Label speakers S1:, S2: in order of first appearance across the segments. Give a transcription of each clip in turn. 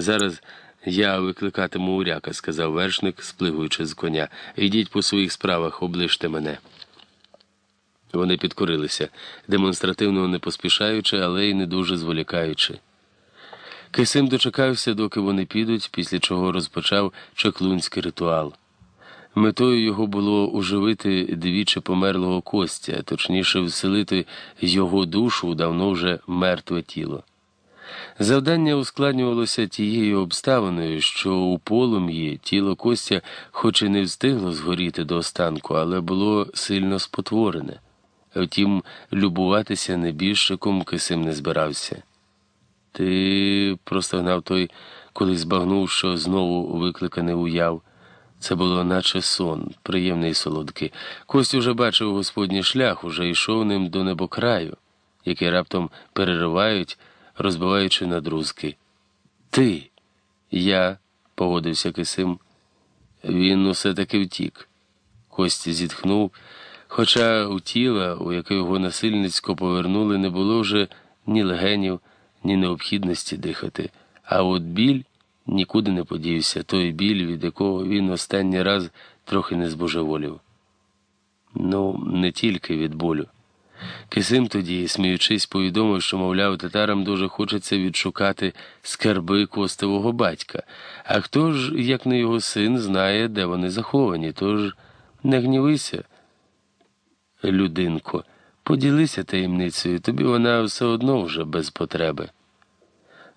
S1: Зараз я викликатиму уряка, сказав вершник, сплигуючи з коня. Йдіть по своїх справах, оближте мене. Вони підкорилися, демонстративно не поспішаючи, але й не дуже зволікаючи. Кисим дочекався, доки вони підуть, після чого розпочав чаклунський ритуал. Метою його було оживити двічі померлого костя, точніше, вселити його душу у давно вже мертве тіло. Завдання ускладнювалося тією обставиною, що у полум'ї тіло Костя, хоч і не встигло згоріти до останку, але було сильно спотворене. Втім, любуватися небіжчиком кисим не збирався. Ти простогнав той, коли збагнув, що знову викликаний уяв. Це було наче сон, приємний і солодкий. Кость уже бачив господній шлях, уже йшов ним до небокраю, який раптом переривають розбиваючи надрузки. Ти, я, погодився Кисим. Він усе таки втік. Кості зітхнув, хоча у тіла, у яке його насильницько повернули, не було вже ні легенів, ні необхідності дихати, а от біль нікуди не подівся, той біль, від якого він останній раз трохи не збожеволів. Ну, не тільки від болю. Кисим тоді, сміючись, повідомив, що, мовляв, татарам дуже хочеться відшукати скарби костевого батька. А хто ж, як не його син, знає, де вони заховані, тож не гнівися, людинко, поділися таємницею, тобі вона все одно вже без потреби.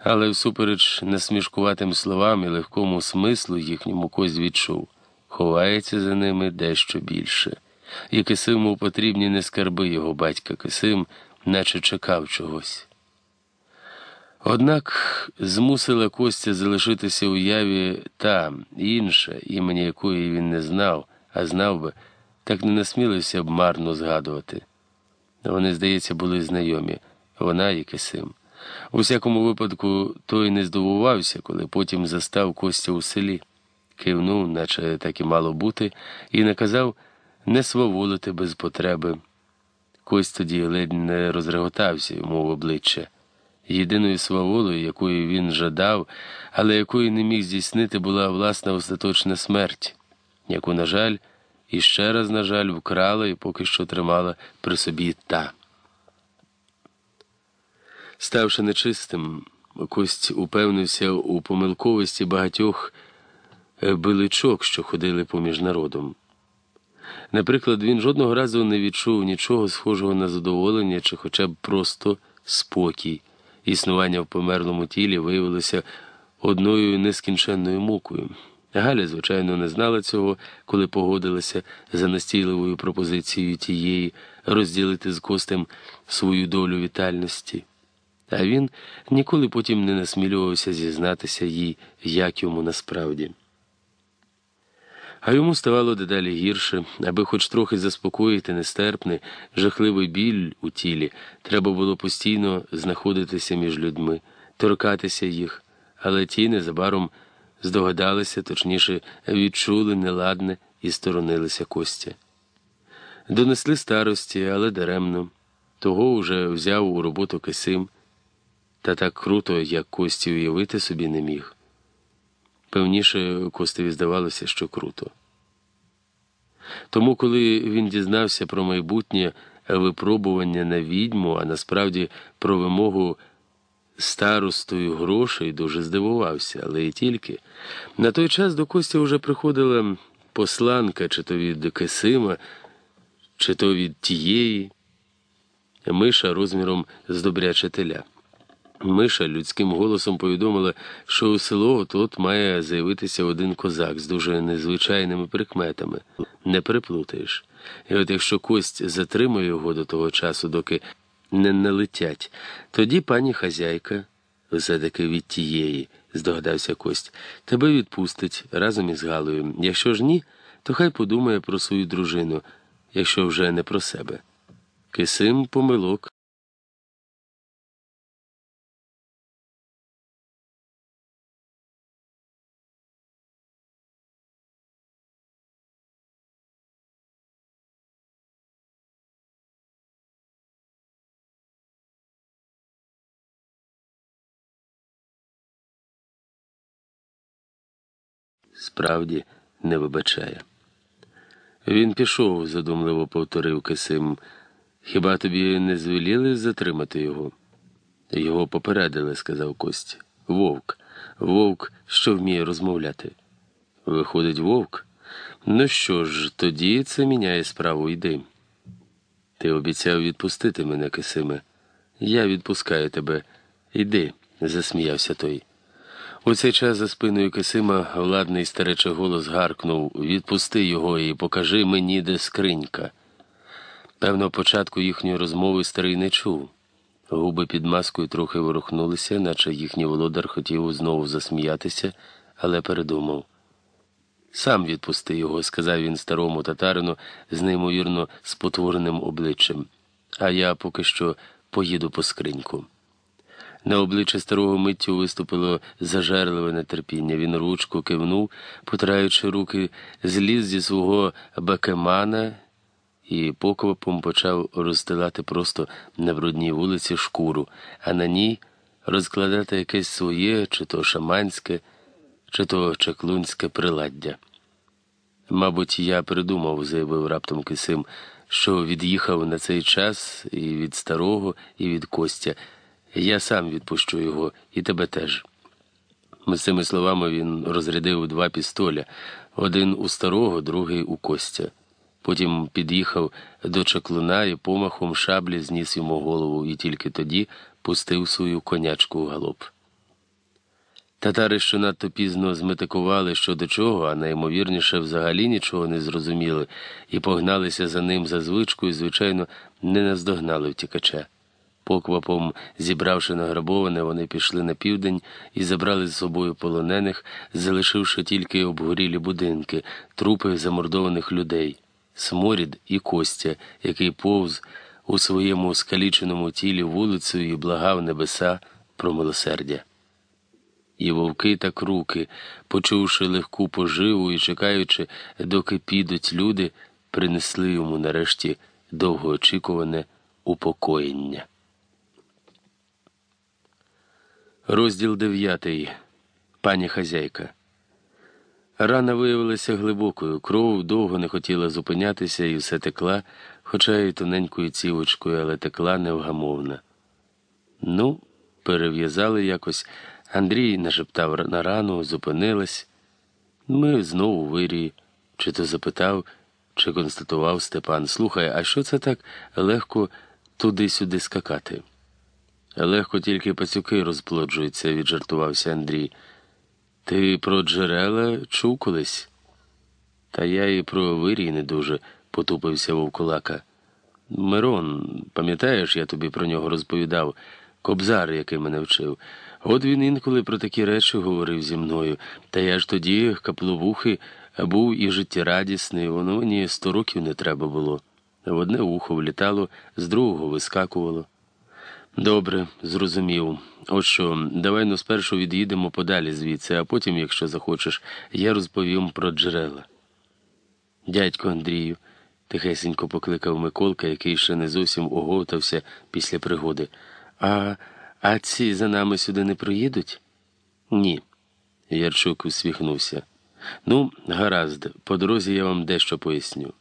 S1: Але всупереч насмішкуватим словам і легкому смислу їхньому кось відчув ховається за ними дещо більше і Кисиму потрібні не скарби його батька Кисим, наче чекав чогось. Однак змусила Костя залишитися у яві та інша, імені якої він не знав, а знав би, так не насмілився б марно згадувати. Вони, здається, були знайомі вона і Кисим. У всякому випадку, той не здивувався, коли потім застав Костя у селі, кивнув, наче так і мало бути, і наказав не сваволити без потреби. Кось тоді ледь не розреготався йому в обличчя. Єдиною сваволою, якою він жадав, але якої не міг здійснити, була власна остаточна смерть, яку, на жаль, і ще раз, на жаль, вкрала і поки що тримала при собі та. Ставши нечистим, кость упевнився у помилковості багатьох е, биличок, що ходили поміж народом. Наприклад, він жодного разу не відчув нічого схожого на задоволення чи хоча б просто спокій. Існування в померлому тілі виявилося одною нескінченною мукою. Галя, звичайно, не знала цього, коли погодилася за настійливою пропозицією тієї розділити з костем свою долю вітальності. А він ніколи потім не насмілювався зізнатися їй, як йому насправді. А йому ставало дедалі гірше, аби хоч трохи заспокоїти нестерпний, жахливий біль у тілі, треба було постійно знаходитися між людьми, торкатися їх, але ті незабаром здогадалися, точніше, відчули неладне і сторонилися Костя. Донесли старості, але даремно. Того уже взяв у роботу кисим, та так круто, як Кості уявити собі не міг. Певніше Костеві здавалося, що круто. Тому, коли він дізнався про майбутнє випробування на відьму, а насправді про вимогу старостою грошей, дуже здивувався, але і тільки. На той час до Костя вже приходила посланка, чи то від Кисима, чи то від тієї, миша розміром з добряче теля. Миша людським голосом повідомила, що у село тут має з'явитися один козак з дуже незвичайними прикметами. Не переплутаєш. І от якщо кость затримує його до того часу, доки не налетять, тоді пані хазяйка, все таки від тієї, здогадався кость, тебе відпустить разом із Галою. Якщо ж ні, то хай подумає
S2: про свою дружину, якщо вже не про себе. Кисим помилок. справді не вибачає.
S1: Він пішов, задумливо повторив Кисим. Хіба тобі не звеліли затримати його? Його попередили, сказав Кость. Вовк, вовк, що вміє розмовляти. Виходить, вовк. Ну що ж, тоді це міняє справу йди. Ти обіцяв відпустити мене, Кисиме. Я відпускаю тебе. Йди, засміявся той. У цей час за спиною Кисима владний старечий голос гаркнув Відпусти його і покажи мені, де скринька. Певно, початку їхньої розмови старий не чув. Губи під маскою трохи ворухнулися, наче їхній володар хотів знову засміятися, але передумав. Сам відпусти його, сказав він старому татарину з неймовірно спотвореним обличчям, а я поки що поїду по скриньку. На обличчі старого миттю виступило зажерливе нетерпіння. Він ручку кивнув, потираючи руки, зліз зі свого бакемана і поквапом почав розстилати просто на брудній вулиці шкуру, а на ній розкладати якесь своє, чи то шаманське, чи то чаклунське приладдя. Мабуть, я придумав, заявив раптом Кисим, що від'їхав на цей час і від старого, і від Костя. Я сам відпущу його і тебе теж. З цими словами він розрядив два пістоля один у старого, другий у Костя. Потім під'їхав до чаклуна і помахом шаблі зніс йому голову і тільки тоді пустив свою конячку у галоп. Татари, що надто пізно зметикували що до чого, а найімовірніше взагалі нічого не зрозуміли, і погналися за ним за звичку і, звичайно, не наздогнали втікача. Поквапом, зібравши награбоване, вони пішли на південь і забрали з собою полонених, залишивши тільки обгорілі будинки, трупи замордованих людей, сморід і Костя, який повз у своєму скаліченому тілі вулицею і благав небеса про милосердя. І вовки та круки, почувши легку поживу і чекаючи, доки підуть люди, принесли йому нарешті довгоочікуване упокоєння. Розділ дев'ятий. Пані хазяйка. Рана виявилася глибокою. Кров довго не хотіла зупинятися і все текла, хоча й тоненькою цівочкою, але текла невгамовна. Ну, перев'язали якось. Андрій нашептав на рану, зупинилась. Ми знову вирії. Чи то запитав, чи констатував Степан. Слухай, а що це так легко туди-сюди скакати? Легко тільки пацюки розплоджуються, віджартувався Андрій. Ти про джерела чув колись? Та я і про вирій не дуже, потупився вовкулака. Мирон, пам'ятаєш, я тобі про нього розповідав, кобзар, який мене вчив. От він інколи про такі речі говорив зі мною, та я ж тоді, капловухи, був і життєрадісний, воно мені сто років не треба було. В одне ухо влітало, з другого вискакувало. Добре, зрозумів. От що, давай ну спершу від'їдемо подалі звідси, а потім, якщо захочеш, я розповім про джерела. Дядько Андрію, тихесенько покликав Миколка, який ще не зовсім оговтався після пригоди. А а ці за нами сюди не приїдуть? Ні. Ярчук усміхнувся. Ну, гаразд, по дорозі я вам дещо поясню.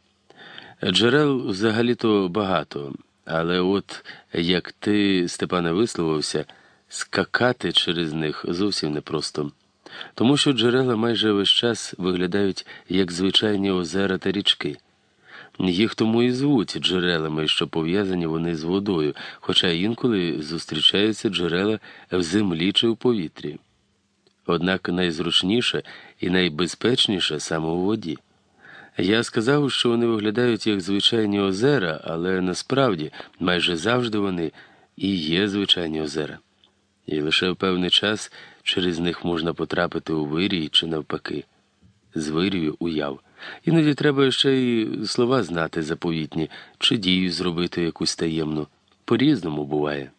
S1: Джерел взагалі то багато. Але от як ти, Степане, висловився, скакати через них зовсім непросто. Тому що джерела майже весь час виглядають як звичайні озера та річки. Їх тому і звуть джерелами, що пов'язані вони з водою, хоча інколи зустрічаються джерела в землі чи в повітрі. Однак найзручніше і найбезпечніше саме у воді. Я сказав, що вони виглядають як звичайні озера, але насправді майже завжди вони і є звичайні озера. І лише в певний час через них можна потрапити у вирій чи навпаки, з вирію уяв. Іноді треба ще й слова знати заповітні, чи дію зробити якусь таємну. По різному
S2: буває.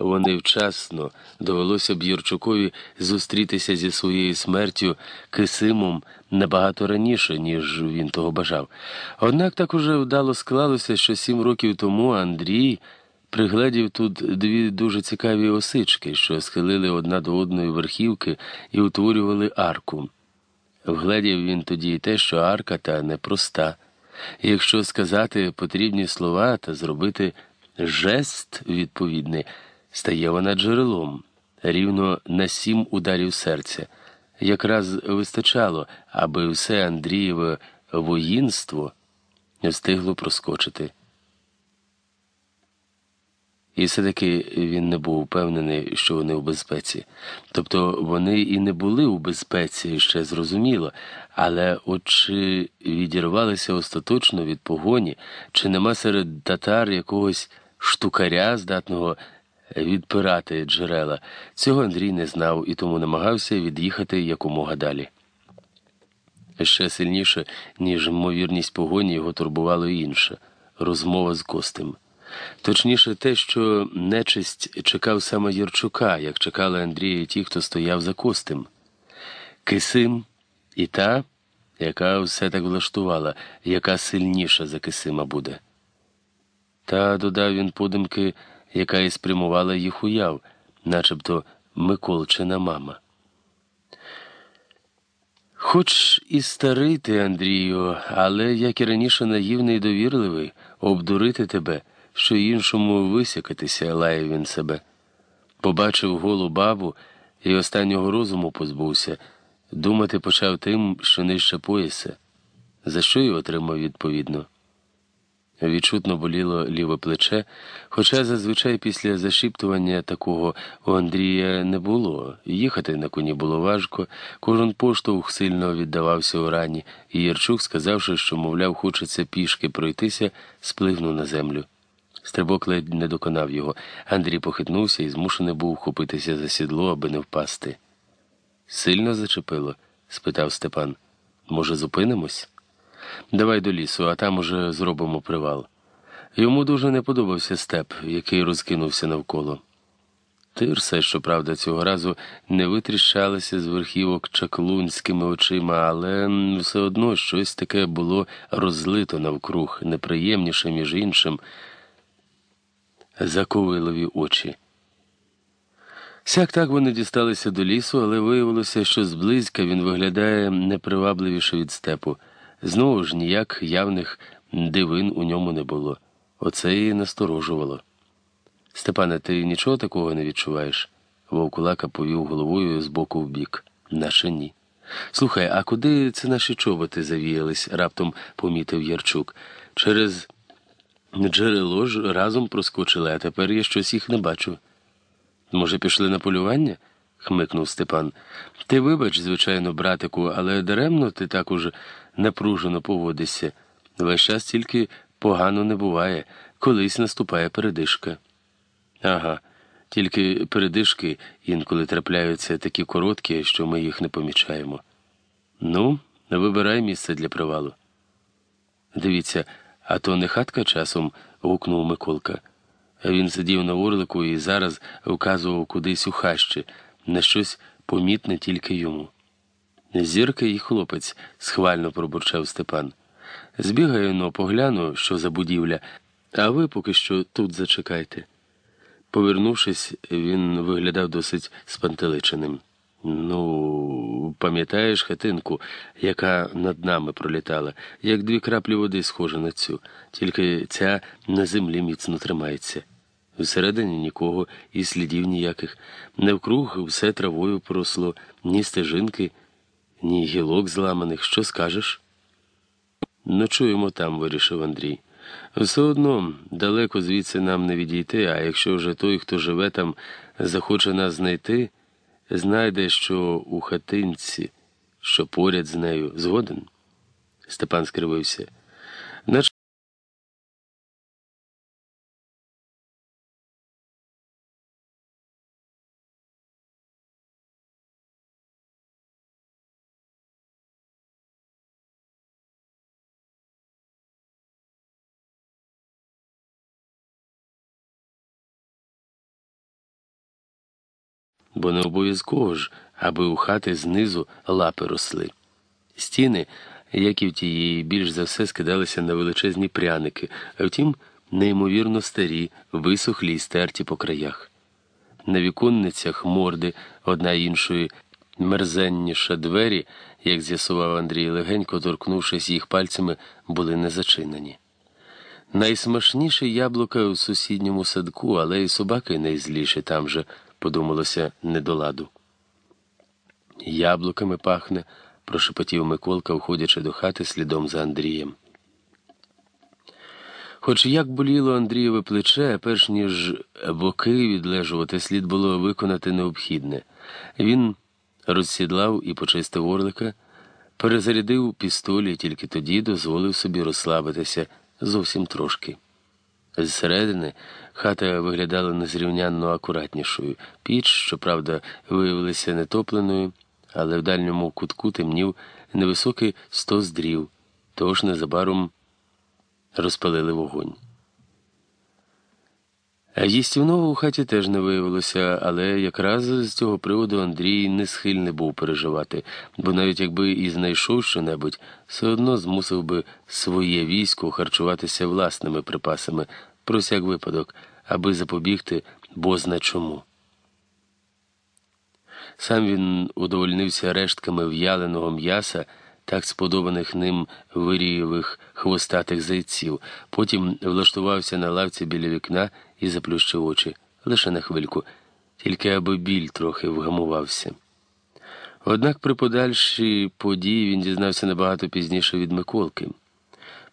S2: Вони вчасно
S1: довелося б Юрчукові зустрітися зі своєю смертю Кисимом набагато раніше, ніж він того бажав. Однак так уже вдало склалося, що сім років тому Андрій пригледів тут дві дуже цікаві осички, що схилили одна до одної верхівки і утворювали арку. Вгледів він тоді й те, що арка та непроста. якщо сказати потрібні слова та зробити жест відповідний стає вона джерелом рівно на сім ударів серця. Якраз вистачало, аби все Андрієве воїнство встигло проскочити. І все таки він не був впевнений, що вони у безпеці. Тобто вони і не були у безпеці, ще зрозуміло, але от чи відірвалися остаточно від погоні, чи нема серед татар якогось штукаря, здатного відпирати джерела. Цього Андрій не знав і тому намагався від'їхати якомога далі. Ще сильніше, ніж ймовірність погоні, його турбувало інше розмова з Костем. Точніше, те, що нечисть чекав саме Єрчука, як чекали Андрія і ті, хто стояв за костем. Кисим і та, яка все так влаштувала, яка сильніша за Кисима буде. Та додав він подумки яка і спрямувала їх уяв, начебто Миколчина мама. Хоч і старий ти, Андрію, але як і раніше наївний і довірливий, обдурити тебе, що іншому висякатися, лає він себе. Побачив голу бабу і останнього розуму позбувся, думати почав тим, що нижче пояса, за що й отримав відповідно. Відчутно боліло ліве плече, хоча зазвичай після зашіптування такого у Андрія не було. Їхати на коні було важко, кожен поштовх сильно віддавався у рані, і Ярчук, сказавши, що, мовляв, хочеться пішки пройтися, спливнув на землю. Стрибок ледь не доконав його. Андрій похитнувся і змушений був хопитися за сідло, аби не впасти. Сильно зачепило? спитав Степан. Може, зупинимось? Давай до лісу, а там уже зробимо привал. Йому дуже не подобався степ, який розкинувся навколо. Тирса, щоправда, цього разу не витріщалася з верхівок чаклунськими очима, але все одно щось таке було розлито навкруг, неприємніше, між іншим, заковилові очі. Сяк так вони дісталися до лісу, але виявилося, що зблизька він виглядає непривабливіше від степу. Знову ж ніяк явних дивин у ньому не було. Оце її насторожувало. Степане, ти нічого такого не відчуваєш? Вовкулака повів головою з боку в бік. Наше ні. Слухай, а куди це наші чоботи завіялись? раптом помітив Ярчук. Через джерело ж разом проскочили, а тепер я щось їх не бачу. Може, пішли на полювання? хмикнув Степан. Ти вибач, звичайно, братику, але даремно ти так уже напружено поводиться. Весь час тільки погано не буває, колись наступає передишка. Ага, тільки передишки інколи трапляються такі короткі, що ми їх не помічаємо. Ну, вибирай місце для привалу. Дивіться, а то не хатка часом. гукнув Миколка. Він сидів на орлику і зараз вказував кудись у хащі, на щось помітне тільки йому. Зірка і хлопець, схвально пробурчав Степан. Збігаю но погляну, що за будівля, а ви поки що тут зачекайте. Повернувшись, він виглядав досить спантеличеним. Ну, пам'ятаєш хатинку, яка над нами пролітала, як дві краплі води схожа на цю, тільки ця на землі міцно тримається. Всередині нікого і слідів ніяких. не Невкруг все травою поросло, ні стежинки ні гілок зламаних. Що скажеш? Ночуємо ну, там, вирішив Андрій. Все одно далеко звідси нам не відійти, а якщо вже той, хто живе там, захоче нас знайти, знайде, що у хатинці, що поряд з нею,
S2: згоден? Степан скривився. бо не обов'язково ж, аби у хати знизу лапи росли.
S1: Стіни, як і в тієї, більш за все скидалися на величезні пряники, а втім, неймовірно старі, висохлі й стерті по краях. На віконницях морди одна іншої мерзенніша двері, як з'ясував Андрій легенько торкнувшись їх пальцями, були не зачинені. Найсмашніше яблука у сусідньому садку, але й собаки найзліші там же подумалося недоладу. Яблуками пахне, прошепотів Миколка, входячи до хати слідом за Андрієм. Хоч як боліло Андрієве плече, перш ніж боки відлежувати, слід було виконати необхідне. Він розсідлав і почистив орлика, перезарядив пістолі і тільки тоді дозволив собі розслабитися зовсім трошки. Зсередини хата виглядала незрівнянно акуратнішою. Піч, щоправда, виявилася нетопленою, але в дальньому кутку темнів невисокий стос дрів, тож незабаром розпалили вогонь. Їстівного у хаті теж не виявилося, але якраз з цього приводу Андрій не схильний був переживати, бо навіть якби і знайшов що небудь, все одно змусив би своє військо харчуватися власними припасами про всяк випадок, аби запобігти бозна чому. Сам він удовольнився рештками в'яленого м'яса. Так сподобаних ним вирієвих хвостатих зайців, потім влаштувався на лавці біля вікна і заплющив очі лише на хвильку, тільки аби біль трохи вгамувався. Однак при подальшій події він дізнався набагато пізніше від Миколки.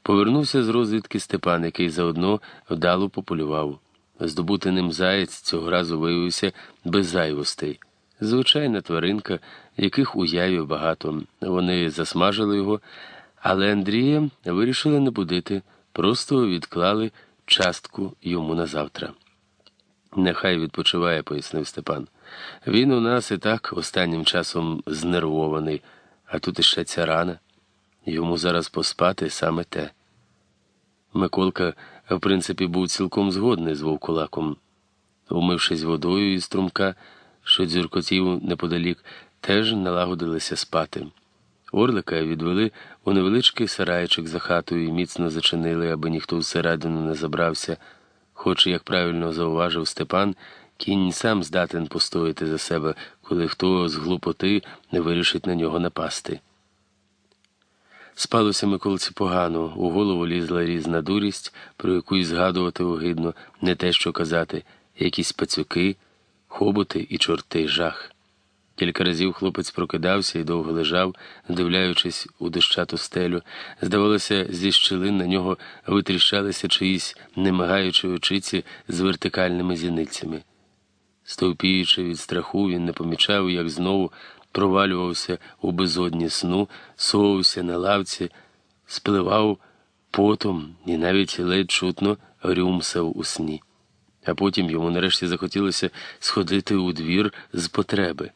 S1: Повернувся з розвідки Степан, який заодно вдало пополював. Здобути ним заєць цього разу виявився без зайвостей. Звичайна тваринка, яких у багато. Вони засмажили його, але Андрія вирішили не будити, просто відклали частку йому на завтра. Нехай відпочиває, пояснив Степан. Він у нас і так останнім часом знервований, а тут іще ця рана. Йому зараз поспати саме те. Миколка, в принципі, був цілком згодний з вовкулаком. Умившись водою із струмка, що дзюркотів неподалік, теж налагодилися спати. Орлика відвели у невеличкий сарайчик за хатою і міцно зачинили, аби ніхто всередину не забрався, хоч, як правильно зауважив Степан, кінь сам здатен постояти за себе, коли хто з глупоти не вирішить на нього напасти. Спалося Миколці погано, у голову лізла різна дурість, про яку й згадувати огидно, не те що казати, якісь пацюки, хоботи і чорти жах. Кілька разів хлопець прокидався і довго лежав, дивляючись у дощату стелю. Здавалося, зі щілин на нього витріщалися чиїсь немигаючі очиці з вертикальними зіницями. Стовпіючи від страху, він не помічав, як знову провалювався у безодні сну, совався на лавці, спливав потом і навіть ледь чутно рюмсав у сні. А потім йому нарешті захотілося сходити у двір з потреби.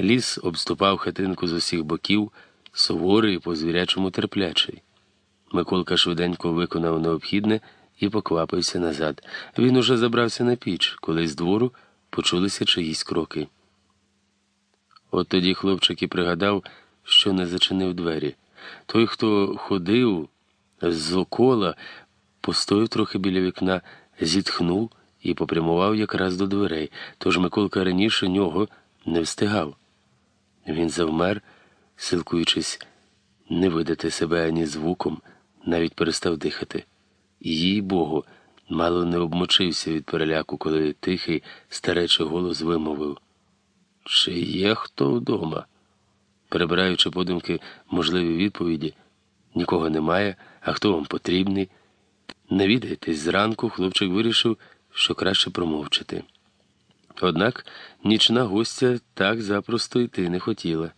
S1: Ліс обступав хатинку з усіх боків, суворий і по звірячому терплячий. Миколка швиденько виконав необхідне і поквапився назад. Він уже забрався на піч, коли з двору почулися чиїсь кроки. От тоді хлопчик і пригадав, що не зачинив двері. Той, хто ходив з окола, постояв трохи біля вікна, зітхнув і попрямував якраз до дверей, тож Миколка раніше нього не встигав. Він завмер, силкуючись не видати себе ані звуком, навіть перестав дихати. Їй Богу, мало не обмочився від переляку, коли тихий, старечий голос вимовив: Чи є хто вдома? Перебираючи подумки можливі відповіді, нікого немає, а хто вам потрібний. Не відайтесь зранку, хлопчик вирішив, що краще промовчати. Однак нічна гостя так запросто йти не хотіла.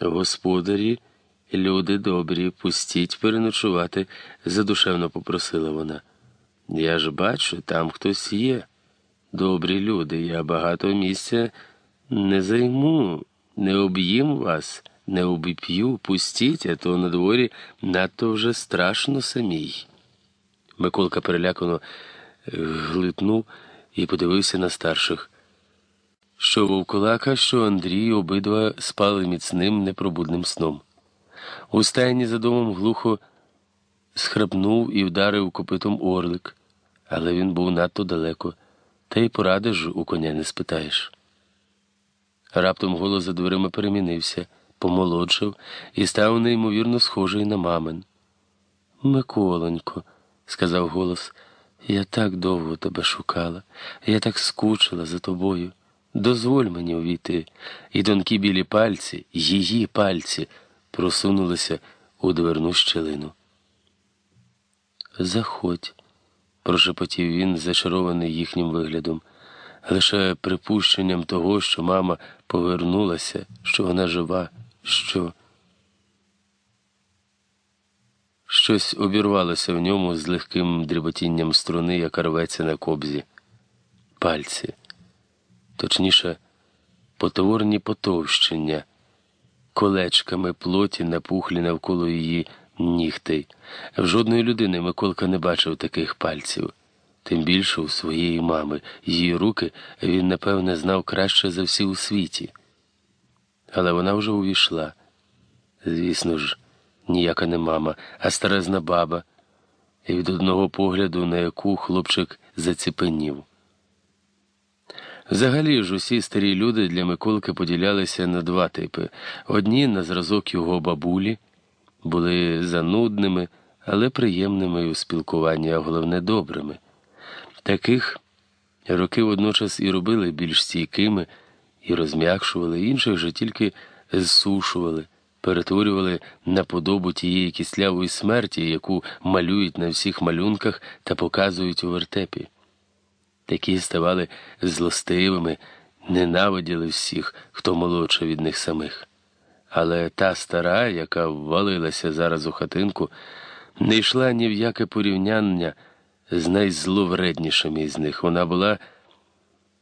S1: Господарі, люди добрі, пустіть переночувати, задушевно попросила вона. Я ж бачу, там хтось є. Добрі люди, я багато місця не займу, не об'їм вас, не обіп'ю, пустіть, а то на дворі надто вже страшно самій. Миколка перелякано глитнув і подивився на старших. Що вовкулака, що Андрій обидва спали міцним непробудним сном. У стайні за домом глухо схрапнув і вдарив копитом орлик, але він був надто далеко, та й поради ж у коня не спитаєш. Раптом голос за дверима перемінився, помолодшив і став неймовірно схожий на мамин. Миколонько, сказав голос. Я так довго тебе шукала, я так скучила за тобою. Дозволь мені увійти, і тонкі білі пальці, її пальці просунулися у дверну щелину. Заходь, прошепотів він, зачарований їхнім виглядом, лише припущенням того, що мама повернулася, що вона жива, що. Щось обірвалося в ньому з легким дріботінням струни, яка рветься на кобзі, пальці, точніше, потворні потовщення, колечками плоті напухлі навколо її нігтей. В жодної людини Миколка не бачив таких пальців, тим більше у своєї мами. Її руки він, напевне, знав краще за всі у світі. Але вона вже увійшла. Звісно ж ніяка не мама, а старезна баба, і від одного погляду, на яку хлопчик заціпенів. Взагалі ж усі старі люди для Миколки поділялися на два типи: одні на зразок його бабулі, були занудними, але приємними у спілкуванні, а головне добрими. Таких роки водночас і робили більш стійкими, і розм'якшували, інших же тільки зсушували перетворювали на подобу тієї кислявої смерті, яку малюють на всіх малюнках та показують у вертепі. Такі ставали злостивими, ненавиділи всіх, хто молодше від них самих. Але та стара, яка ввалилася зараз у хатинку, не йшла ні в яке порівняння з найзловреднішими із них. Вона була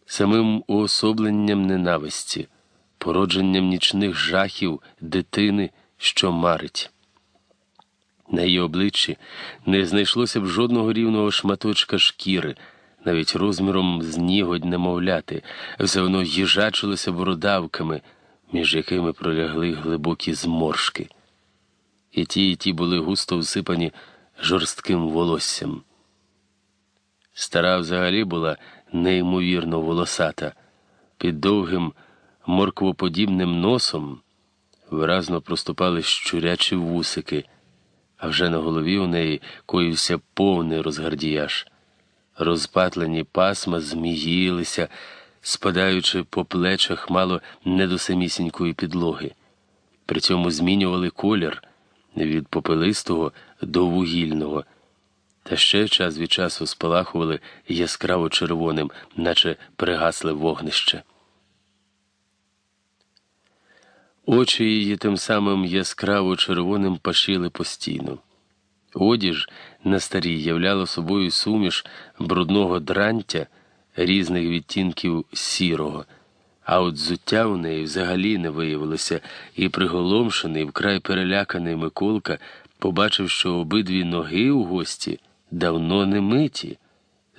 S1: самим уособленням ненависті породженням нічних жахів дитини, що марить. На її обличчі не знайшлося б жодного рівного шматочка шкіри, навіть розміром з нігодь немовляти, все воно їжачилося бородавками, між якими пролягли глибокі зморшки. І ті, і ті були густо всипані жорстким волоссям. Стара взагалі була неймовірно волосата, під довгим морквоподібним носом виразно проступали щурячі вусики, а вже на голові у неї коївся повний розгардіяж. Розпатлені пасма зміїлися, спадаючи по плечах мало не до самісінької підлоги. При цьому змінювали колір від попелистого до вугільного, та ще час від часу спалахували яскраво червоним, наче пригасле вогнище. Очі її тим самим яскраво червоним пашили постійно. Одіж на старій являла собою суміш брудного дрантя різних відтінків сірого, а от зуття у неї взагалі не виявилося, і приголомшений, вкрай переляканий Миколка побачив, що обидві ноги у гості давно не миті,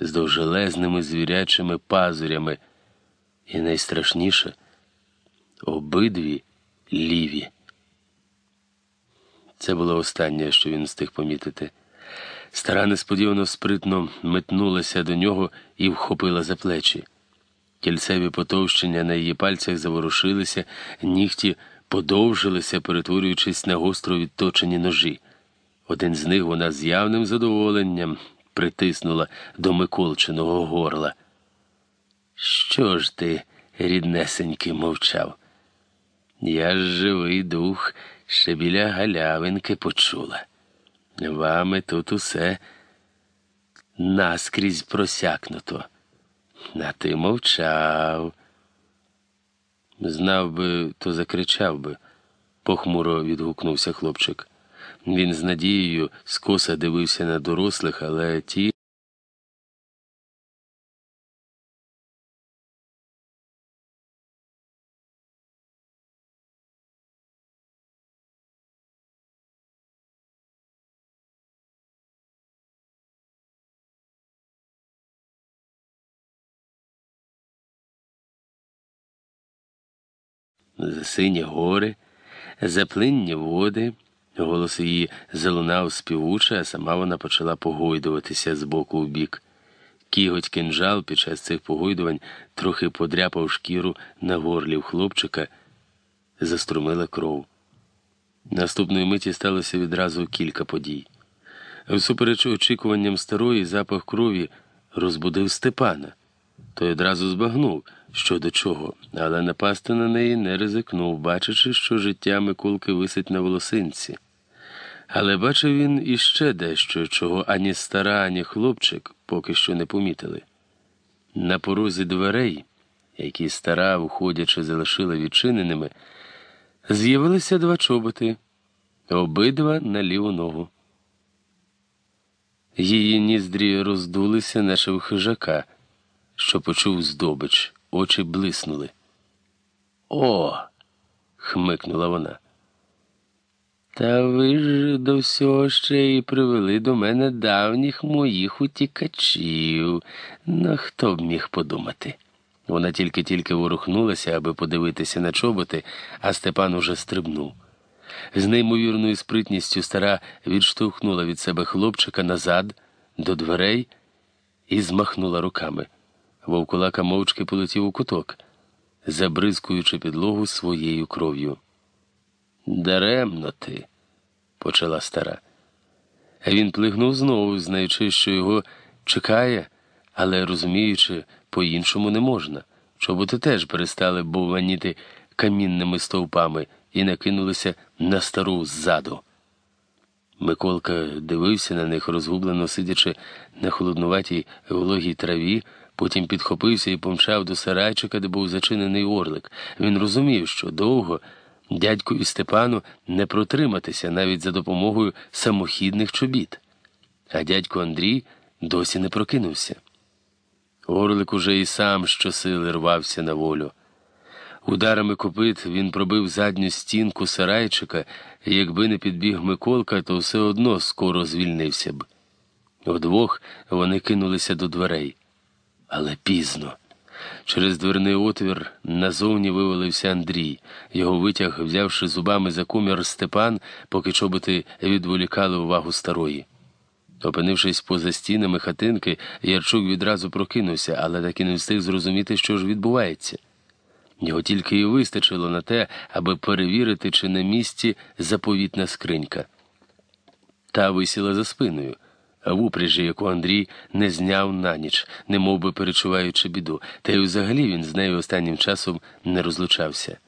S1: з довжелезними звірячими пазурями. І найстрашніше обидві ліві. Це було останнє, що він встиг помітити. Стара несподівано спритно метнулася до нього і вхопила за плечі. Кільцеві потовщення на її пальцях заворушилися, нігті подовжилися, перетворюючись на гостро відточені ножі. Один з них вона з явним задоволенням притиснула до Миколчиного горла. Що ж ти, ріднесенький, мовчав? Я ж живий дух ще біля галявинки почула. Вами тут усе наскрізь просякнуто. А ти мовчав. Знав би, то закричав би, похмуро відгукнувся хлопчик. Він з надією скоса
S2: дивився на дорослих, але ті. За сині гори,
S1: за плинні води, голос її залунав співуче, а сама вона почала погойдуватися з боку в бік. Кіготь кинжал під час цих погойдувань трохи подряпав шкіру на горлі в хлопчика, заструмила кров. Наступної миті сталося відразу кілька подій. Всупереч очікуванням старої запах крові розбудив Степана той одразу збагнув, що до чого, але напасти на неї не ризикнув, бачачи, що життя Миколки висить на волосинці. Але бачив він іще дещо, чого ані стара, ані хлопчик поки що не помітили. На порозі дверей, які стара, входячи залишила відчиненими, з'явилися два чоботи, обидва на ліву ногу. Її ніздрі роздулися, наче в хижака що почув здобич, очі блиснули. О. хмикнула вона. Та ви ж до всього ще і привели до мене давніх моїх утікачів. Ну, хто б міг подумати? Вона тільки-тільки ворухнулася, аби подивитися на чоботи, а Степан уже стрибнув. З неймовірною спритністю стара відштовхнула від себе хлопчика назад, до дверей і змахнула руками. Вовкулака мовчки полетів у куток, забризкуючи підлогу своєю кров'ю. Даремно ти, почала стара. Він плигнув знову, знаючи, що його чекає, але розуміючи, по-іншому не можна. Чоботи теж перестали бовваніти камінними стовпами і накинулися на стару ззаду. Миколка дивився на них, розгублено сидячи на холоднуватій вологій траві. Потім підхопився і помчав до сарайчика, де був зачинений орлик. Він розумів, що довго дядьку і Степану не протриматися навіть за допомогою самохідних чобіт. А дядько Андрій досі не прокинувся. Орлик уже і сам щосили рвався на волю. Ударами копит він пробив задню стінку сарайчика, і якби не підбіг Миколка, то все одно скоро звільнився б. Вдвох вони кинулися до дверей але пізно. Через дверний отвір назовні вивалився Андрій. Його витяг, взявши зубами за кумір Степан, поки чоботи відволікали увагу старої. Опинившись поза стінами хатинки, Ярчук відразу прокинувся, але так і не встиг зрозуміти, що ж відбувається. Його тільки і вистачило на те, аби перевірити, чи на місці заповітна скринька. Та висіла за спиною в упряжі, яку Андрій не зняв на ніч, не би перечуваючи біду, та й взагалі він з нею останнім часом не розлучався.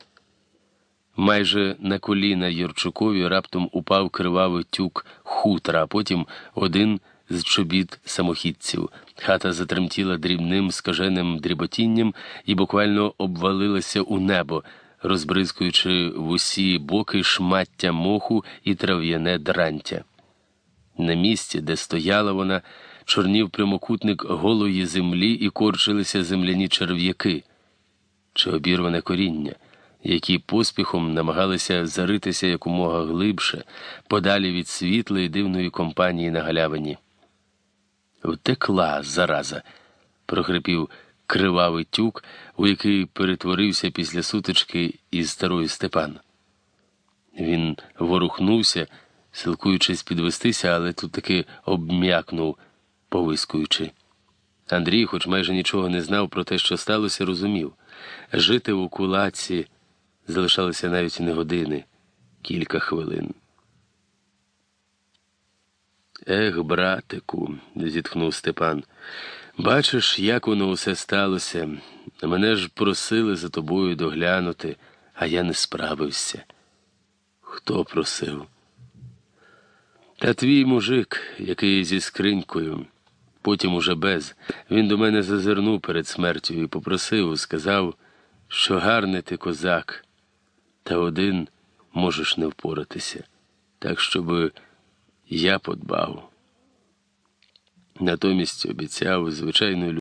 S1: Майже на коліна Юрчукові раптом упав кривавий тюк хутра, а потім один з чобіт самохідців. Хата затремтіла дрібним скаженим дріботінням і буквально обвалилася у небо, розбризкуючи в усі боки шмаття моху і трав'яне дрантя. На місці, де стояла вона, чорнів прямокутник голої землі і корчилися земляні черв'яки чи обірване коріння, які поспіхом намагалися заритися якомога глибше, подалі від світлої дивної компанії на галявині. Втекла зараза, прохрипів кривавий тюк, у який перетворився після сутички із старою Степан. Він ворухнувся силкуючись підвестися, але тут таки обм'якнув, повискуючи. Андрій, хоч майже нічого не знав про те, що сталося, розумів жити у кулаці залишалося навіть не години, кілька хвилин. Ех, братику, зітхнув Степан, бачиш, як воно усе сталося. Мене ж просили за тобою доглянути, а я не справився. Хто просив? Та твій мужик, який зі скринькою, потім уже без, він до мене зазирнув перед смертю і попросив, сказав, що гарний ти козак, та один можеш не впоратися, так щоб я подбав.
S2: Натомість обіцяв звичайну людину.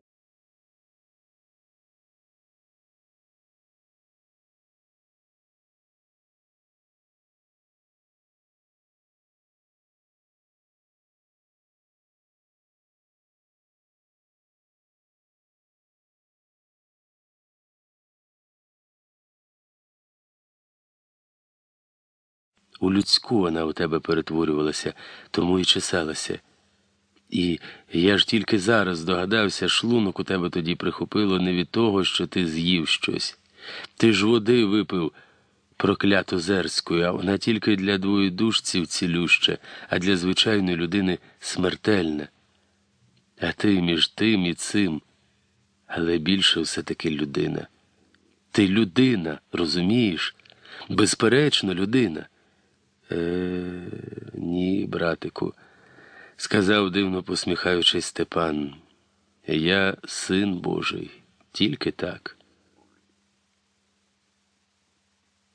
S2: У людську вона у тебе перетворювалася, тому і чесалася.
S1: І я ж тільки зараз догадався, шлунок у тебе тоді прихопило не від того, що ти з'їв щось. Ти ж води випив прокляту зерською, а вона тільки для двоєдушців цілюща, а для звичайної людини смертельна. А ти між тим і цим, але більше все таки людина. Ти людина, розумієш? Безперечно, людина. Е, ні, братику, сказав дивно посміхаючись Степан. Я син Божий, тільки так.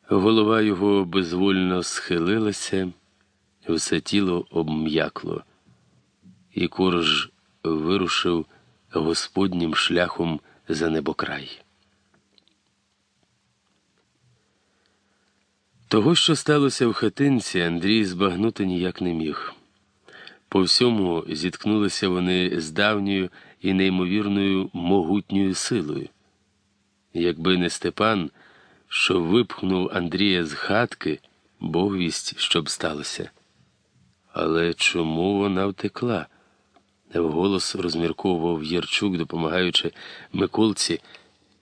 S1: Голова його безвольно схилилася, все тіло обм'якло, і корж вирушив господнім шляхом за небокрай. Того, що сталося в хатинці, Андрій збагнути ніяк не міг. По всьому зіткнулися вони з давньою і неймовірною могутньою силою. Якби не Степан, що випхнув Андрія з хатки, Бог вість, що б сталося. Але чому вона втекла? Вголос розмірковував Єрчук, допомагаючи Миколці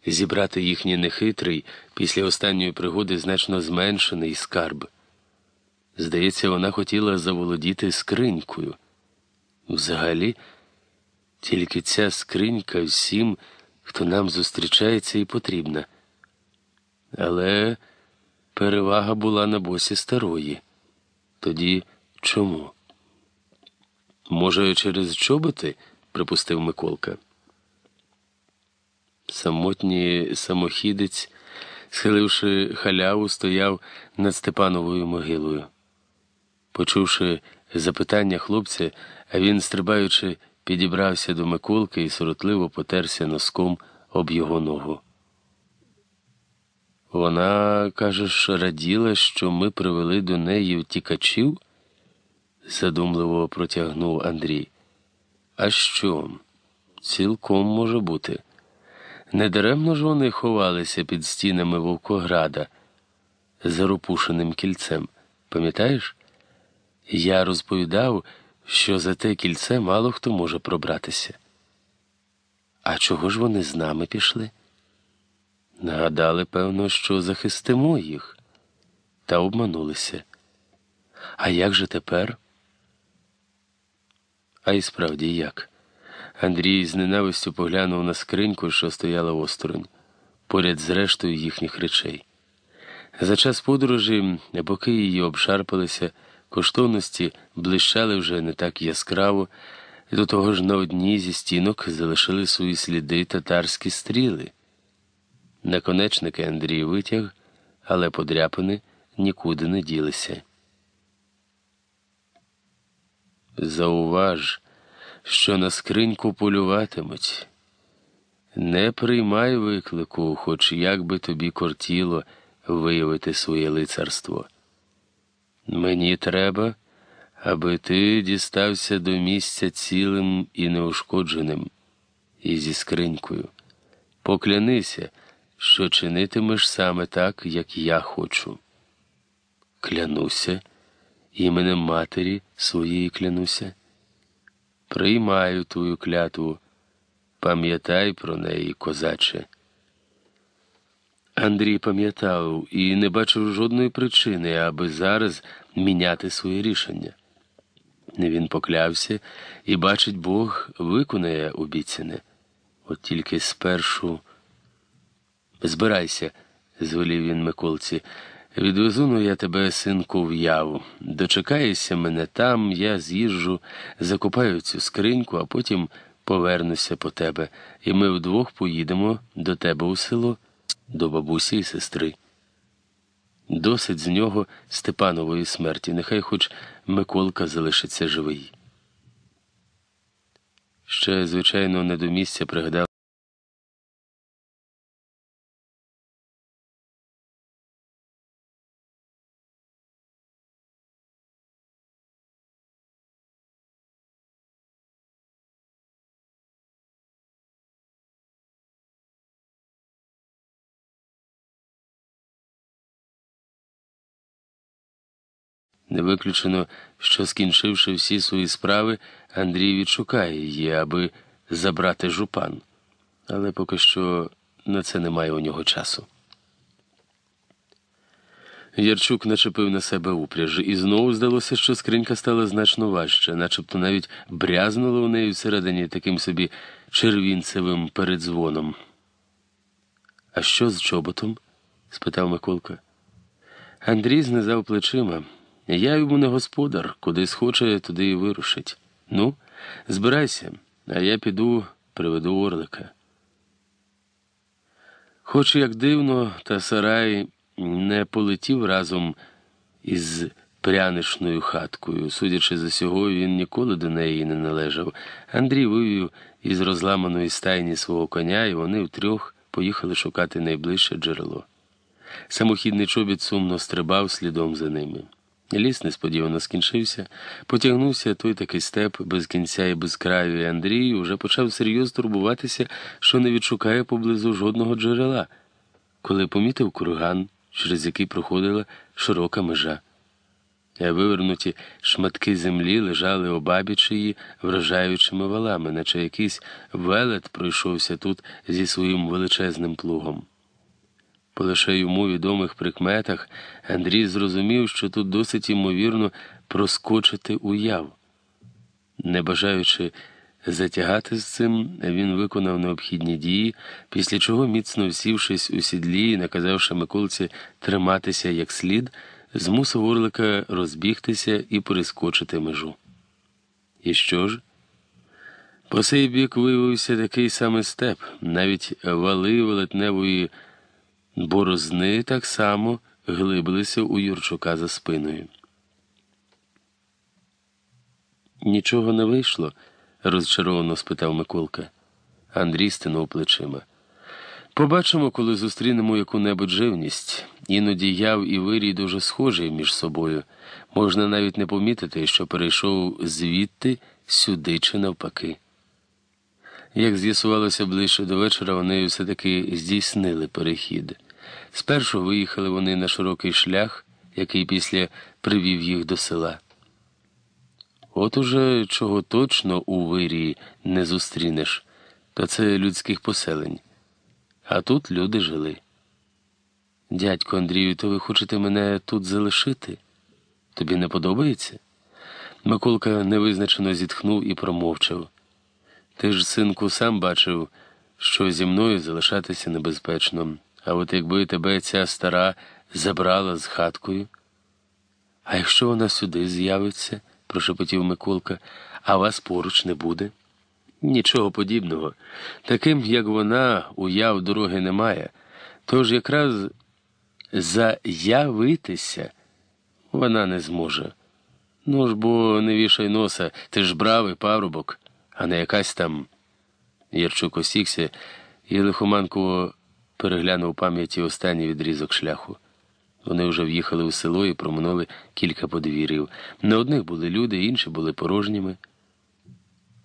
S1: зібрати їхній нехитрий, після останньої пригоди значно зменшений скарб. Здається, вона хотіла заволодіти скринькою. Взагалі, тільки ця скринька всім, хто нам зустрічається, і потрібна. Але перевага була на босі старої. Тоді чому? Може, через чоботи? припустив Миколка самотній самохідець, схиливши халяву, стояв над Степановою могилою. Почувши запитання хлопця, він, стрибаючи, підібрався до Миколки і соротливо потерся носком об його ногу. Вона, кажеш, раділа, що ми привели до неї втікачів? задумливо протягнув Андрій. А що? Цілком може бути. Недаремно ж вони ховалися під стінами Вовкограда за ропушеним кільцем. Пам'ятаєш? Я розповідав, що за те кільце мало хто може пробратися. А чого ж вони з нами пішли? Нагадали, певно, що захистимо їх, та обманулися. А як же тепер? А і справді як? Андрій з ненавистю поглянув на скриньку, що стояла осторонь, поряд з рештою їхніх речей. За час подорожі боки її обшарпалися, коштовності блищали вже не так яскраво, і до того ж на одній зі стінок залишили свої сліди татарські стріли. Наконечники Андрій витяг, але подряпини нікуди не ділися. Зауваж що на скриньку полюватимуть. Не приймай виклику, хоч як би тобі кортіло виявити своє лицарство. Мені треба, аби ти дістався до місця цілим і неушкодженим, і зі скринькою. Поклянися, що чинитимеш саме так, як я хочу. Клянуся, іменем матері своєї клянуся. Приймаю твою клятву, пам'ятай про неї, козаче. Андрій пам'ятав і не бачив жодної причини, аби зараз міняти своє рішення. Він поклявся і, бачить, Бог виконає обіцяне. От тільки спершу збирайся, звелів він Миколці. Відвезу ну я тебе, синку, в яву. Дочекаєшся мене там, я з'їжджу, закупаю цю скриньку, а потім повернуся по тебе, і ми вдвох поїдемо до тебе у село, до бабусі і сестри. Досить з нього Степанової смерті, нехай хоч Миколка залишиться живий.
S2: Ще, звичайно, не до місця пригадав. Не виключено, що скінчивши всі свої справи,
S1: Андрій відшукає її, аби забрати жупан, але поки що на це немає у нього часу. Ярчук начепив на себе упряж, і знову здалося, що скринька стала значно важча, начебто навіть брязнула у неї всередині таким собі червінцевим передзвоном. А що з чоботом? спитав Миколка. Андрій знизав плечима. Я йому не господар, куди схоче, туди і вирушить. Ну, збирайся, а я піду, приведу орлика. Хоч як дивно, та сарай не полетів разом із прянишною хаткою. Судячи за сього, він ніколи до неї не належав. Андрій вивів із розламаної стайні свого коня, і вони втрьох поїхали шукати найближче джерело. Самохідний чобіт сумно стрибав слідом за ними. Ліс несподівано скінчився, потягнувся той такий степ без кінця і без краю, і Андрій уже почав серйозно турбуватися, що не відшукає поблизу жодного джерела, коли помітив курган, через який проходила широка межа. Вивернуті шматки землі лежали обабіч її вражаючими валами, наче якийсь велет пройшовся тут зі своїм величезним плугом. По лише йому відомих прикметах Андрій зрозумів, що тут досить ймовірно проскочити уяв. Не бажаючи затягати з цим, він виконав необхідні дії, після чого, міцно всівшись у сідлі і наказавши Миколці триматися як слід, змусив Орлика розбігтися і перескочити межу. І що ж? По сей бік виявився такий самий степ, навіть вали велетневої. Борозни так само глибилися у Юрчука за спиною. Нічого не вийшло? розчаровано спитав Миколка. Андрій стинув плечима. Побачимо, коли зустрінемо яку небудь живність. Іноді яв і вирій дуже схожі між собою. Можна навіть не помітити, що перейшов звідти сюди чи навпаки. Як з'ясувалося ближче до вечора, вони все таки здійснили перехід. Спершу виїхали вони на широкий шлях, який після привів їх до села. От уже чого точно у вирії не зустрінеш, то це людських поселень. А тут люди жили. Дядько Андрію, то ви хочете мене тут залишити? Тобі не подобається? Миколка невизначено зітхнув і промовчав. Ти ж, синку, сам бачив, що зі мною залишатися небезпечно. А от якби тебе ця стара забрала з хаткою. А якщо вона сюди з'явиться, прошепотів Миколка, а вас поруч не буде? Нічого подібного. Таким, як вона, уяв дороги немає. Тож якраз заявитися вона не зможе. Ну ж бо не вішай носа, ти ж бравий парубок, а не якась там. Ярчук осікся і лихоманку переглянув пам'яті останній відрізок шляху. Вони вже в'їхали у село і проминули кілька подвір'їв. На одних були люди, інші були порожніми.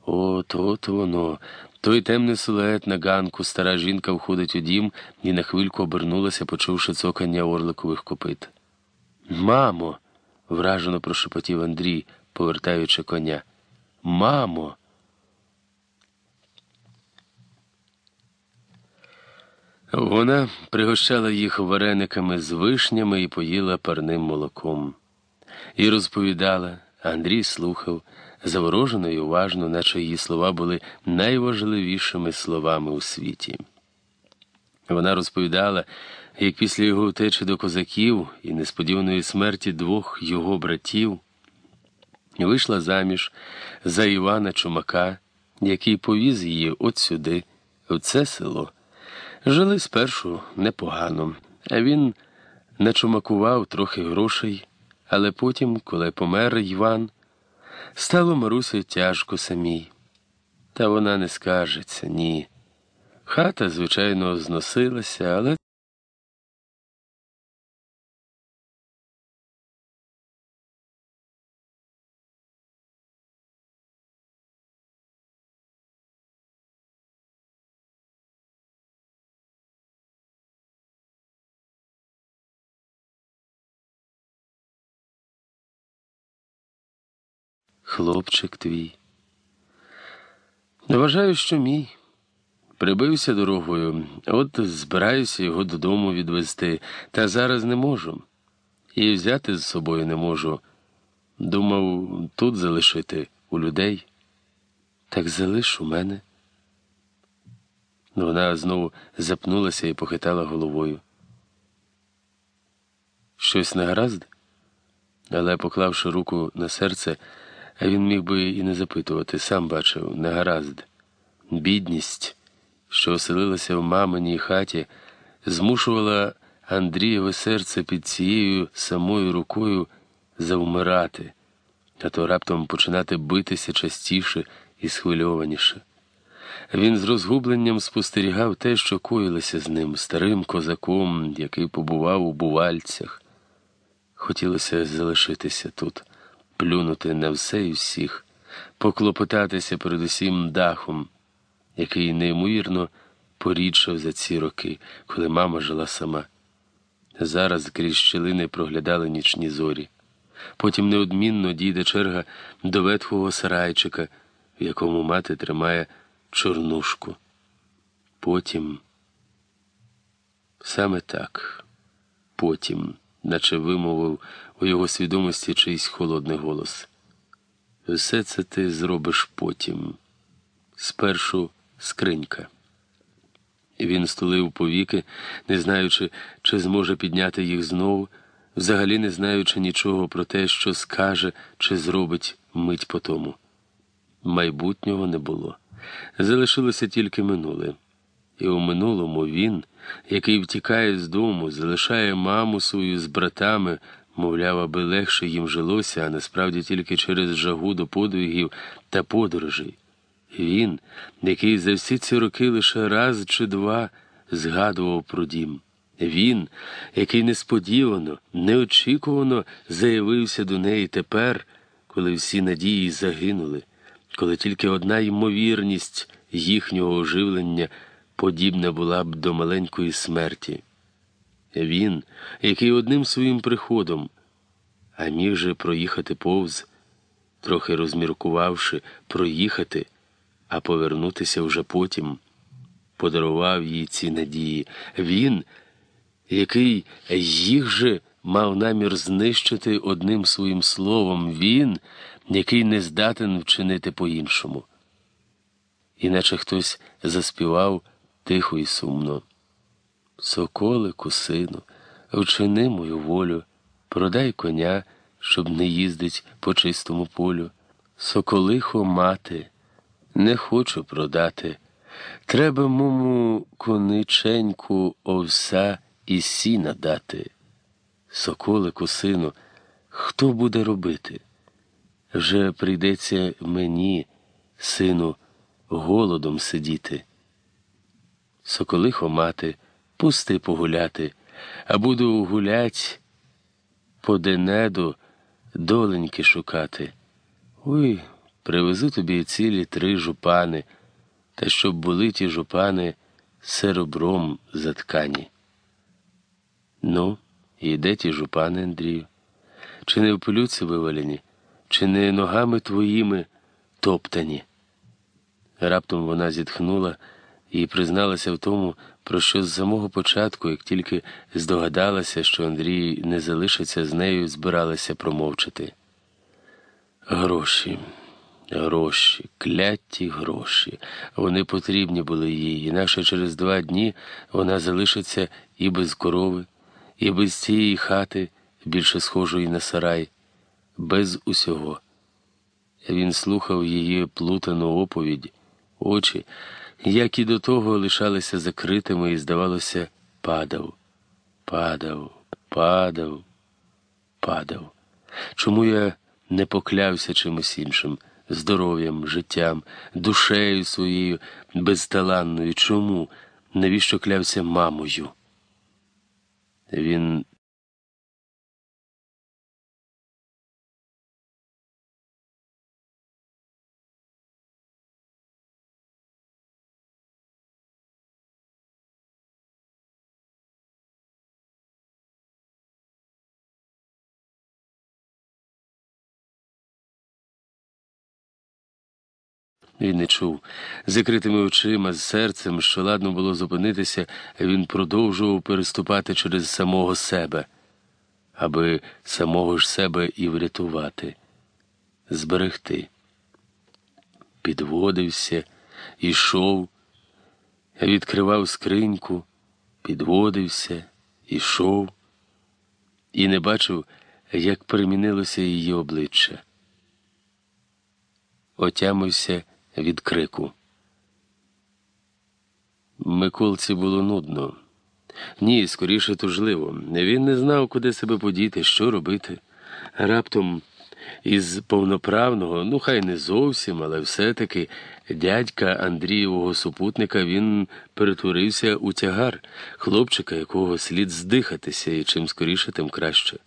S1: От от воно. Той темний силует на ганку, стара жінка входить у дім і на хвильку обернулася, почувши цокання орликових копит. Мамо, вражено прошепотів Андрій, повертаючи коня. Мамо. Вона пригощала їх варениками з вишнями і поїла парним молоком. І розповідала, Андрій слухав заворожено і уважно, наче її слова були найважливішими словами у світі. Вона розповідала, як після його втечі до козаків і несподіваної смерті двох його братів вийшла заміж за Івана Чумака, який повіз її от сюди, в це село. Жили спершу непогано, а він начумакував трохи грошей, але потім, коли помер Іван, стало Марусі тяжко самій.
S2: Та вона не скажеться, ні. Хата, звичайно, зносилася, але. хлопчик твій.
S1: Вважаю, що мій. Прибився дорогою, от збираюся його додому відвести, та зараз не можу. І взяти з собою не можу. Думав, тут залишити у людей. Так залиш у мене. Вона знову запнулася і похитала головою. Щось не гаразд, але, поклавши руку на серце, а він міг би і не запитувати, сам бачив, негаразд. Бідність, що оселилася в маминій хаті, змушувала Андрієве серце під цією самою рукою завмирати, а то раптом починати битися частіше і схвильованіше. Він з розгубленням спостерігав те, що коїлося з ним, старим козаком, який побував у бувальцях. Хотілося залишитися тут плюнути на все і всіх, поклопотатися перед усім дахом, який неймовірно порідшав за ці роки, коли мама жила сама. Зараз крізь щелини проглядали нічні зорі. Потім неодмінно дійде черга до ветхого сарайчика, в якому мати тримає чорнушку. Потім, саме так, потім, наче вимовив у його свідомості чийсь холодний голос. Все це ти зробиш потім. Спершу скринька. Він стулив повіки, не знаючи, чи зможе підняти їх знову, взагалі не знаючи нічого про те, що скаже чи зробить мить по тому. Майбутнього не було. Залишилося тільки минуле. І у минулому він, який втікає з дому, залишає маму свою з братами, Мовляв, аби легше їм жилося, а насправді тільки через жагу до подвигів та подорожей. Він, який за всі ці роки лише раз чи два згадував про дім, він, який несподівано, неочікувано заявився до неї тепер, коли всі надії загинули, коли тільки одна ймовірність їхнього оживлення подібна була б до маленької смерті. Він, який одним своїм приходом, а міг же проїхати повз, трохи розміркувавши, проїхати, а повернутися вже потім, подарував їй ці надії. Він, який їх же мав намір знищити одним своїм словом, він, який не здатен вчинити по-іншому. Іначе хтось заспівав тихо і сумно. Соколику, сину, вчини мою волю, продай коня, щоб не їздить по чистому полю. Соколихо мати, не хочу продати. Треба мому кониченьку овса і сіна дати. Соколику, сину, хто буде робити? Вже прийдеться мені, сину, голодом сидіти. Соколихо мати. Пусти погуляти, а буду гулять по денеду доленьки шукати. Ой, привезу тобі цілі три жупани, та щоб були ті жупани серебром заткані. Ну, і де ті жупани, Андрію? Чи не в пилюці вивалені, чи не ногами твоїми топтані? Раптом вона зітхнула і призналася в тому, про що з самого початку, як тільки здогадалася, що Андрій не залишиться з нею, збиралася промовчати. Гроші, гроші, кляті гроші. Вони потрібні були їй, інакше через два дні вона залишиться і без корови, і без цієї хати, більше схожої на сарай, без усього. Він слухав її плутану оповідь, очі як і до того лишалися закритими, і, здавалося, падав, падав, падав, падав. Чому я не поклявся чимось іншим, здоров'ям, життям, душею своєю безталанною? Чому? Навіщо клявся
S2: мамою? Він Він не чув. Закритими очима, з серцем, що ладно було зупинитися, він
S1: продовжував переступати через самого себе, аби самого ж себе і врятувати, зберегти. Підводився, йшов, відкривав скриньку, підводився, йшов і не бачив, як перемінилося її обличчя. Отямився від крику. Миколці було нудно. Ні, скоріше тужливо. Він не знав, куди себе подіти, що робити. Раптом із повноправного, ну хай не зовсім, але все-таки дядька Андрієвого супутника він перетворився у тягар, хлопчика, якого слід здихатися, і чим скоріше, тим краще.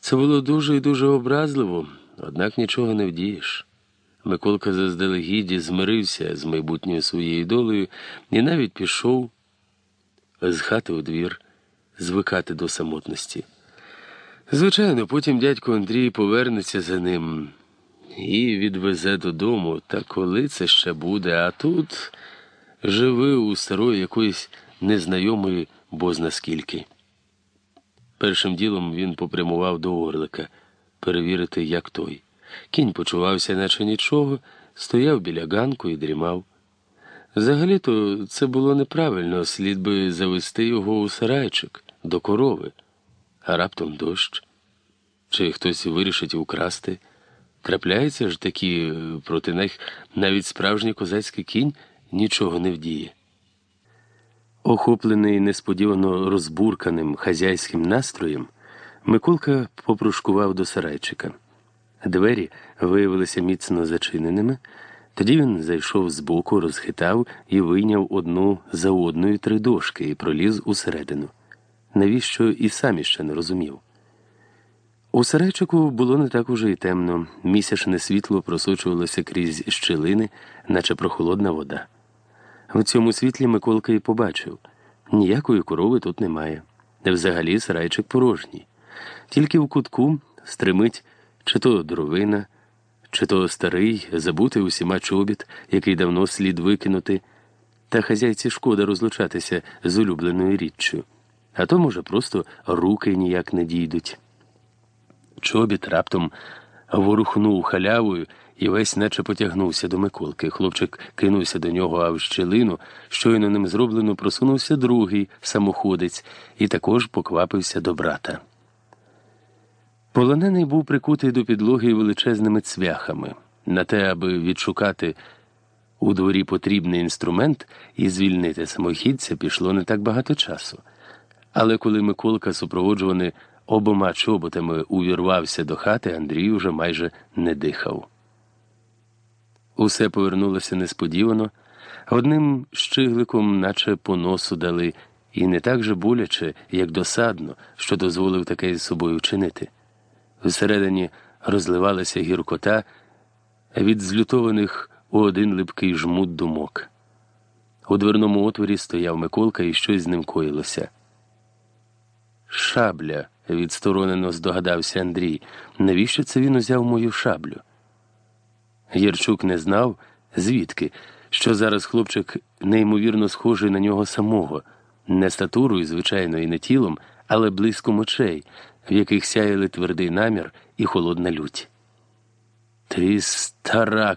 S1: Це було дуже і дуже образливо, однак нічого не вдієш. Миколка заздалегідь змирився з майбутньою своєю долею і навіть пішов з хати у двір звикати до самотності. Звичайно, потім дядько Андрій повернеться за ним і відвезе додому, та коли це ще буде, а тут живи у старої якоїсь незнайомої бозна скільки. Першим ділом він попрямував до Орлика перевірити, як той. Кінь почувався, наче нічого, стояв біля ганку і дрімав. Взагалі то це було неправильно, слід би завести його у сарайчик до корови, а раптом дощ. Чи хтось вирішить украсти? Трапляється ж такі, е, проти них навіть справжній козацький кінь нічого не вдіє. Охоплений несподівано розбурканим хазяйським настроєм, Миколка попрушкував до сарайчика. Двері виявилися міцно зачиненими. Тоді він зайшов збоку, розхитав і вийняв одну за одною три дошки і проліз усередину. Навіщо і сам іще не розумів. У сарайчику було не так уже й темно. Місячне світло просочувалося крізь щілини, наче прохолодна вода. В цьому світлі Миколка і побачив ніякої корови тут немає. Взагалі сарайчик порожній. Тільки в кутку стримить чи то дровина, чи то старий, забутий усіма чобіт, який давно слід викинути, та хазяйці шкода розлучатися з улюбленою річчю, а то, може, просто руки ніяк не дійдуть. Чобіт раптом ворухнув халявою і весь наче потягнувся до Миколки. Хлопчик кинувся до нього а в щелину, щойно ним зроблено просунувся другий самоходець і також поквапився до брата. Полонений був прикутий до підлоги величезними цвяхами. На те, аби відшукати у дворі потрібний інструмент і звільнити самохідця, пішло не так багато часу. Але коли Миколка, супроводжуваний обома чоботами, увірвався до хати, Андрій уже майже не дихав. Усе повернулося несподівано, одним щигликом, наче по носу дали, і не так же боляче, як досадно, що дозволив таке з собою чинити. Всередині розливалася гіркота від злютованих у один липкий жмут думок. У дверному отворі стояв Миколка і щось з ним коїлося. Шабля, відсторонено здогадався Андрій, навіщо це він узяв мою шаблю? Ярчук не знав, звідки, що зараз хлопчик неймовірно схожий на нього самого, не статурою, звичайно, і не тілом, але близько очей, в яких сяяли твердий намір і холодна лють. Ти стара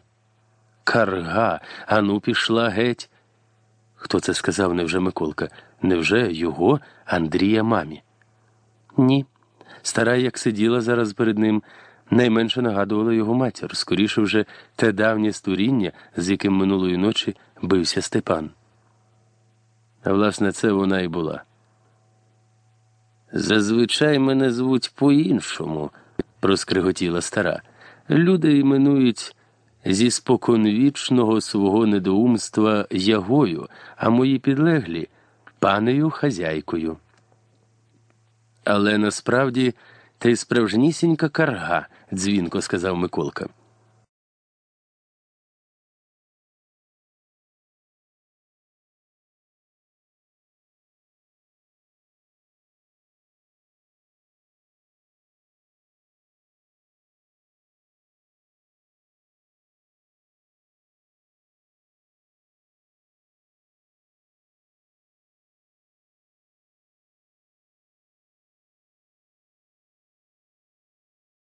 S1: карга, а ну пішла геть. Хто це сказав невже Миколка? Невже його Андрія мамі? Ні. Стара, як сиділа зараз перед ним, найменше нагадувала його матір, скоріше вже те давнє сторіння, з яким минулої ночі бився Степан. А власне, це вона і була. Зазвичай мене звуть по-іншому, проскриготіла стара. Люди іменують зі споконвічного свого недоумства ягою, а мої підлеглі панею хазяйкою. Але насправді ти справжнісінька
S2: карга, дзвінко сказав Миколка.